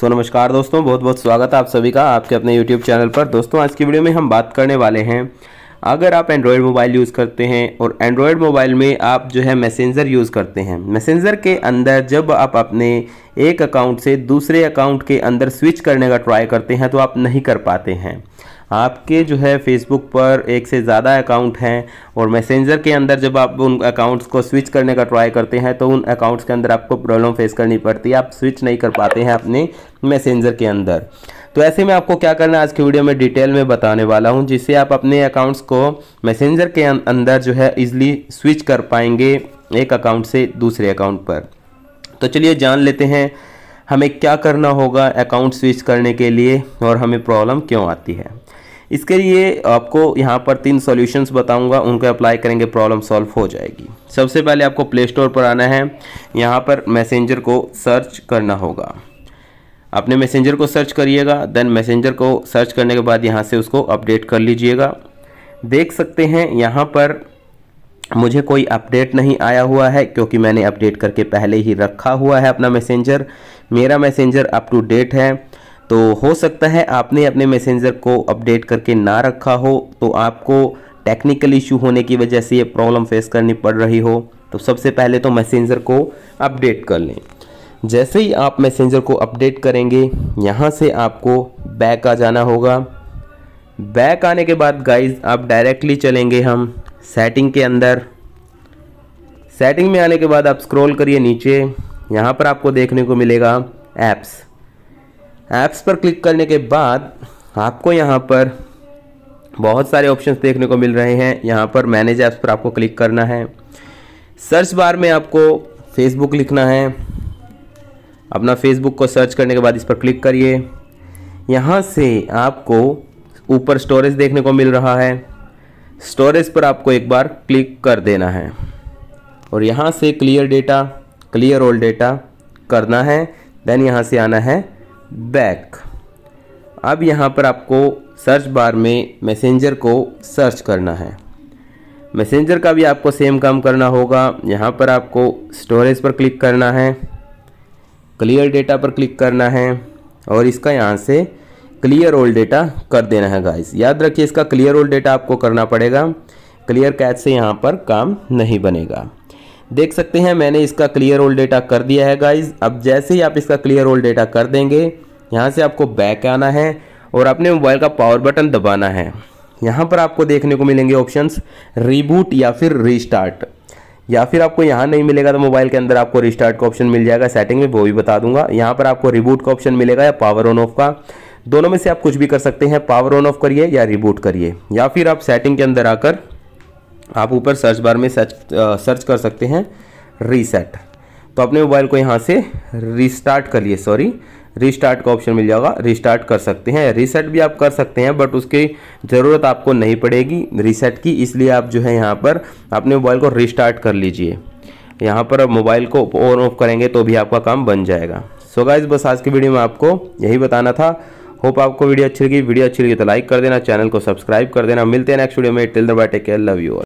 सो so, नमस्कार दोस्तों बहुत बहुत स्वागत है आप सभी का आपके अपने यूट्यूब चैनल पर दोस्तों आज की वीडियो में हम बात करने वाले हैं अगर आप एंड्रॉयड मोबाइल यूज़ करते हैं और एंड्रॉयड मोबाइल में आप जो है मैसेंजर यूज़ करते हैं मैसेंजर के अंदर जब आप अपने एक अकाउंट से दूसरे अकाउंट के अंदर स्विच करने का ट्राई करते हैं तो आप नहीं कर पाते हैं आपके जो है फेसबुक पर एक से ज़्यादा अकाउंट हैं और मैसेंजर के अंदर जब आप उन अकाउंट्स को स्विच करने का ट्राई करते हैं तो उन अकाउंट्स के अंदर आपको प्रॉब्लम फेस करनी पड़ती है आप स्विच नहीं कर पाते हैं अपने मैसेंजर के अंदर तो ऐसे में आपको क्या करना है आज की वीडियो में डिटेल में बताने वाला हूँ जिससे आप अपने अकाउंट्स को मैसेंजर के अं-, अंदर जो है ईजिली स्विच कर पाएंगे एक अकाउंट से दूसरे अकाउंट पर तो चलिए जान लेते हैं हमें क्या करना होगा अकाउंट स्विच करने के लिए और हमें प्रॉब्लम क्यों आती है इसके लिए आपको यहाँ पर तीन सॉल्यूशंस बताऊंगा उनको अप्लाई करेंगे प्रॉब्लम सॉल्व हो जाएगी सबसे पहले आपको प्ले स्टोर पर आना है यहाँ पर मैसेंजर को सर्च करना होगा अपने मैसेंजर को सर्च करिएगा देन मैसेंजर को सर्च करने के बाद यहाँ से उसको अपडेट कर लीजिएगा देख सकते हैं यहाँ पर मुझे कोई अपडेट नहीं आया हुआ है क्योंकि मैंने अपडेट करके पहले ही रखा हुआ है अपना मैसेंजर मेरा मैसेंजर अप टू डेट है तो हो सकता है आपने अपने मैसेंजर को अपडेट करके ना रखा हो तो आपको टेक्निकल इशू होने की वजह से ये प्रॉब्लम फेस करनी पड़ रही हो तो सबसे पहले तो मैसेंजर को अपडेट कर लें जैसे ही आप मैसेंजर को अपडेट करेंगे यहाँ से आपको बैक आ जाना होगा बैक आने के बाद गाइज आप डायरेक्टली चलेंगे हम सेटिंग के अंदर सेटिंग में आने के बाद आप स्क्रॉल करिए नीचे यहाँ पर आपको देखने को मिलेगा ऐप्स ऐप्स पर क्लिक करने के बाद आपको यहाँ पर बहुत सारे ऑप्शंस देखने को मिल रहे हैं यहाँ पर मैनेज ऐप्स पर आपको क्लिक करना है सर्च बार में आपको फेसबुक लिखना है अपना फेसबुक को सर्च करने के बाद इस पर क्लिक करिए यहाँ से आपको ऊपर स्टोरेज देखने को मिल रहा है स्टोरेज पर आपको एक बार क्लिक कर देना है और यहाँ से clear data clear all data करना है देन यहाँ से आना है बैक अब यहाँ पर आपको सर्च बार में मैसेंजर को सर्च करना है मैसेंजर का भी आपको सेम काम करना होगा यहाँ पर आपको स्टोरेज पर क्लिक करना है क्लियर डेटा पर क्लिक करना है और इसका यहाँ से क्लियर ओल्ड डेटा कर देना है गाइस याद रखिए इसका क्लियर ओल्ड डेटा आपको करना पड़ेगा क्लियर कैच से यहाँ पर काम नहीं बनेगा देख सकते हैं मैंने इसका क्लियर ओल डेटा कर दिया है गाइज अब जैसे ही आप इसका क्लियर ओल डेटा कर देंगे यहाँ से आपको बैक आना है और अपने मोबाइल का पावर बटन दबाना है यहाँ पर आपको देखने को मिलेंगे ऑप्शंस रीबूट या फिर रीस्टार्ट या फिर आपको यहाँ नहीं मिलेगा तो मोबाइल के अंदर आपको रिस्टार्ट का ऑप्शन मिल जाएगा सेटिंग में वो भी बता दूंगा यहाँ पर आपको रिबूट का ऑप्शन मिलेगा या पावर ऑन ऑफ का दोनों में से आप कुछ भी कर सकते हैं पावर ऑन ऑफ करिए या रिबूट करिए या फिर आप सेटिंग के अंदर आकर आप ऊपर सर्च बार में सर्च सर्च कर सकते हैं रीसेट तो अपने मोबाइल को यहाँ से रिस्टार्ट कर लिए सॉरी रिस्टार्ट का ऑप्शन मिल जाएगा रिस्टार्ट कर सकते हैं रीसेट भी आप कर सकते हैं बट उसकी ज़रूरत आपको नहीं पड़ेगी रीसेट की इसलिए आप जो है यहाँ पर अपने मोबाइल को रिस्टार्ट कर लीजिए यहाँ पर अब मोबाइल को ऑन ऑफ करेंगे तो भी आपका काम बन जाएगा सो so गाइज बस आज की वीडियो में आपको यही बताना था होप आपको वीडियो अच्छी लगी वीडियो अच्छी लगी तो लाइक कर देना चैनल को सब्सक्राइब कर देना मिलते हैं नेक्स्ट वीडियो में till the bye take care love you